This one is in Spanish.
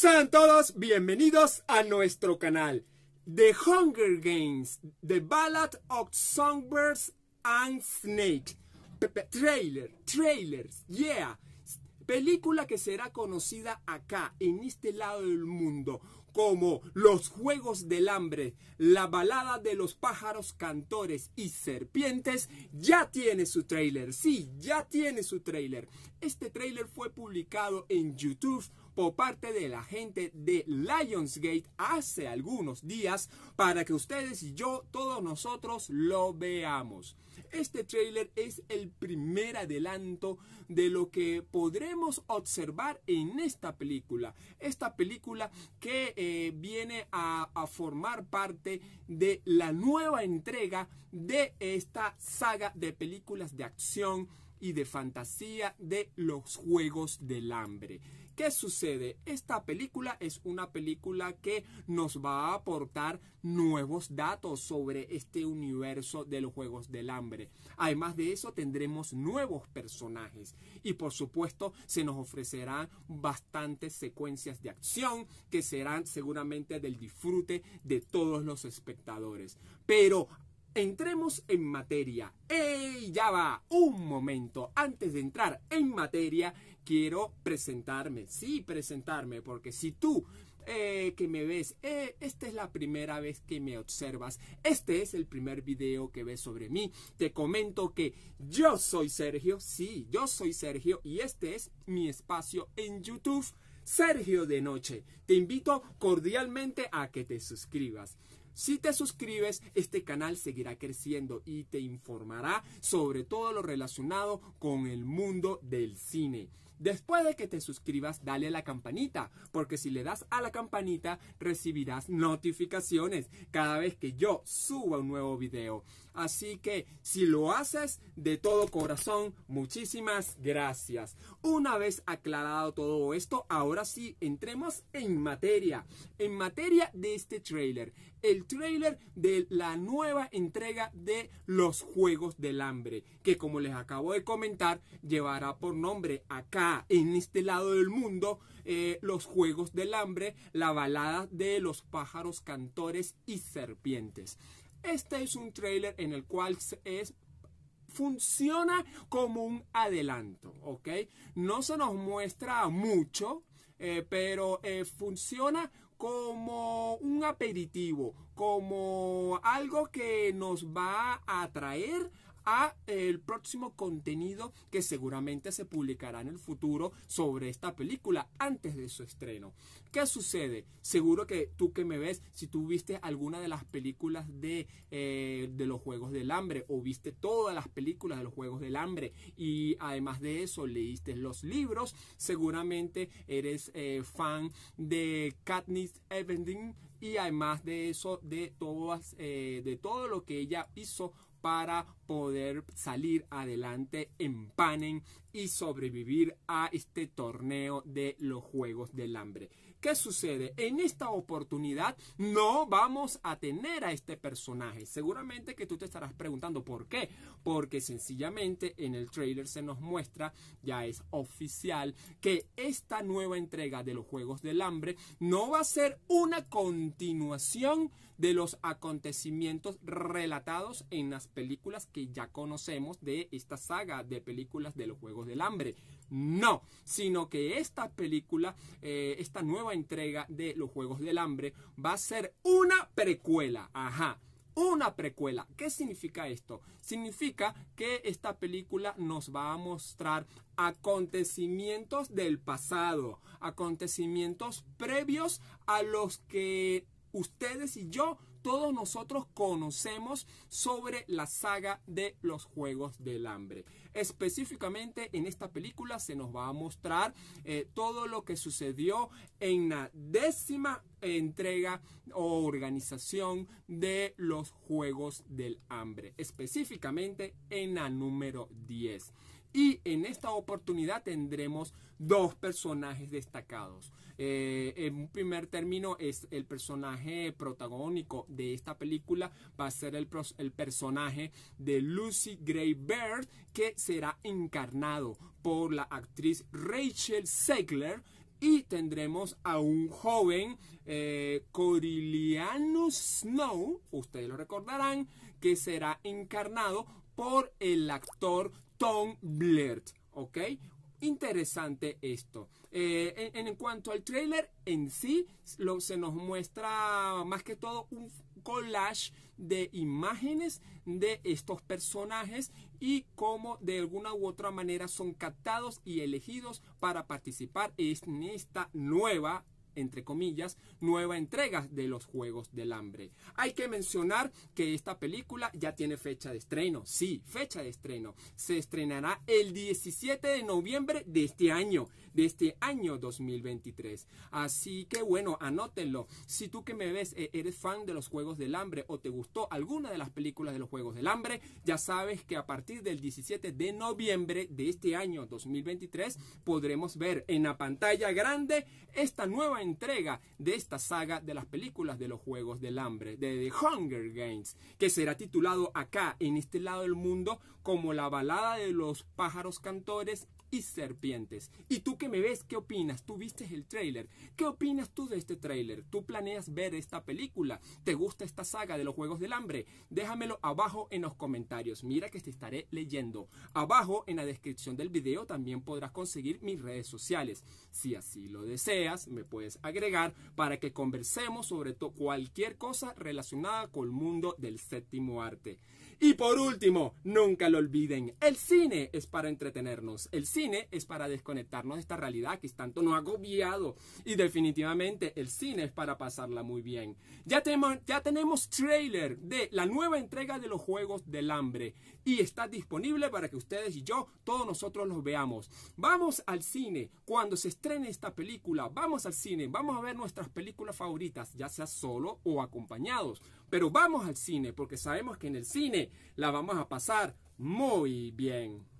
Sean todos bienvenidos a nuestro canal The Hunger Games, The Ballad of Songbirds and Snakes trailer, trailers, yeah. Película que será conocida acá, en este lado del mundo como Los Juegos del Hambre, la balada de los pájaros cantores y serpientes, ya tiene su trailer, Sí, ya tiene su trailer Este trailer fue publicado en YouTube por parte de la gente de Lionsgate hace algunos días para que ustedes y yo, todos nosotros, lo veamos. Este trailer es el primer adelanto de lo que podremos observar en esta película. Esta película que eh, viene a formar parte de la nueva entrega de esta saga de películas de acción y de fantasía de los Juegos del Hambre. ¿Qué sucede? Esta película es una película que nos va a aportar nuevos datos sobre este universo de los Juegos del Hambre. Además de eso, tendremos nuevos personajes y por supuesto se nos ofrecerán bastantes secuencias de acción que serán seguramente del disfrute de todos los espectadores. Pero Entremos en materia. ¡Ey! Ya va. Un momento. Antes de entrar en materia, quiero presentarme. Sí, presentarme, porque si tú eh, que me ves, eh, esta es la primera vez que me observas, este es el primer video que ves sobre mí, te comento que yo soy Sergio, sí, yo soy Sergio y este es mi espacio en YouTube, Sergio de Noche. Te invito cordialmente a que te suscribas. Si te suscribes, este canal seguirá creciendo y te informará sobre todo lo relacionado con el mundo del cine. Después de que te suscribas, dale a la campanita, porque si le das a la campanita recibirás notificaciones cada vez que yo suba un nuevo video. Así que si lo haces de todo corazón, muchísimas gracias. Una vez aclarado todo esto, ahora sí, entremos en materia. En materia de este trailer. El trailer de la nueva entrega de los Juegos del Hambre. Que como les acabo de comentar, llevará por nombre acá, en este lado del mundo, eh, los Juegos del Hambre, la balada de los pájaros cantores y serpientes. Este es un trailer en el cual es funciona como un adelanto, ¿ok? No se nos muestra mucho, eh, pero eh, funciona como un aperitivo, como algo que nos va a atraer el próximo contenido que seguramente se publicará en el futuro sobre esta película antes de su estreno. ¿Qué sucede? Seguro que tú que me ves, si tú viste alguna de las películas de, eh, de los Juegos del Hambre o viste todas las películas de los Juegos del Hambre y además de eso leíste los libros, seguramente eres eh, fan de Katniss Everdeen y además de eso de todas eh, de todo lo que ella hizo para poder salir adelante en Panen y sobrevivir a este torneo de los Juegos del Hambre. ¿Qué sucede? En esta oportunidad no vamos a tener a este personaje. Seguramente que tú te estarás preguntando por qué. Porque sencillamente en el trailer se nos muestra, ya es oficial, que esta nueva entrega de los Juegos del Hambre no va a ser una continuación de los acontecimientos relatados en las películas que ya conocemos de esta saga de películas de los Juegos del Hambre. No, sino que esta película, eh, esta nueva entrega de Los Juegos del Hambre va a ser una precuela. Ajá una precuela. ¿Qué significa esto? Significa que esta película nos va a mostrar acontecimientos del pasado, acontecimientos previos a los que ustedes y yo todos nosotros conocemos sobre la saga de los Juegos del Hambre. Específicamente en esta película se nos va a mostrar eh, todo lo que sucedió en la décima entrega o organización de los Juegos del Hambre, específicamente en la número 10. Y en esta oportunidad tendremos dos personajes destacados. Eh, en un primer término es el personaje protagónico de esta película va a ser el, personaje de Lucy Gray Bird que será encarnado por la actriz Rachel Segler. y tendremos a un joven eh, Snow, ustedes lo recordarán, que será encarnado por el actor Blair, ¿ok? Interesante esto. Eh, en, cuanto al trailer en sí, se nos muestra más que todo un collage de imágenes de estos personajes y cómo de alguna u otra manera son captados y elegidos para participar en esta nueva entre comillas, nueva entrega de los Juegos del Hambre. Hay que mencionar que esta película ya tiene fecha de estreno. Sí, fecha de estreno. Se estrenará el 17 de noviembre de este año, de este año 2023. Así que bueno, anótenlo. Si tú que me ves eh, eres fan de los Juegos del Hambre o te gustó alguna de las películas de los Juegos del Hambre, ya sabes que a partir del 17 de noviembre de este año 2023 podremos ver en la pantalla grande esta nueva entrega entrega de esta saga de las películas de los Juegos del Hambre, de The Hunger Games, que será titulado acá, en este lado del mundo, como la balada de los pájaros cantores y serpientes. ¿Y tú que me ves, qué opinas? ¿Tú viste el tráiler? ¿Qué opinas tú de este tráiler? ¿Tú planeas ver esta película? ¿Te gusta esta saga de los Juegos del Hambre? Déjamelo abajo en los comentarios. Mira que te estaré leyendo. Abajo en la descripción del video también podrás conseguir mis redes sociales. Si así lo deseas, me puedes agregar para que conversemos sobre cualquier cosa relacionada con el mundo del séptimo arte. Y por último, nunca lo olviden, el cine es para entretenernos. El cine es para desconectarnos de esta realidad que es tanto no agobiado. Y definitivamente el cine es para pasarla muy bien. Ya ya tenemos trailer de la nueva entrega de los Juegos del Hambre. Y está disponible para que ustedes y yo, todos nosotros los veamos. Vamos al cine. Cuando se estrene esta película, vamos al cine. Vamos a ver nuestras películas favoritas, ya sea solo o acompañados. Pero vamos al cine porque sabemos que en el cine la vamos a pasar muy bien.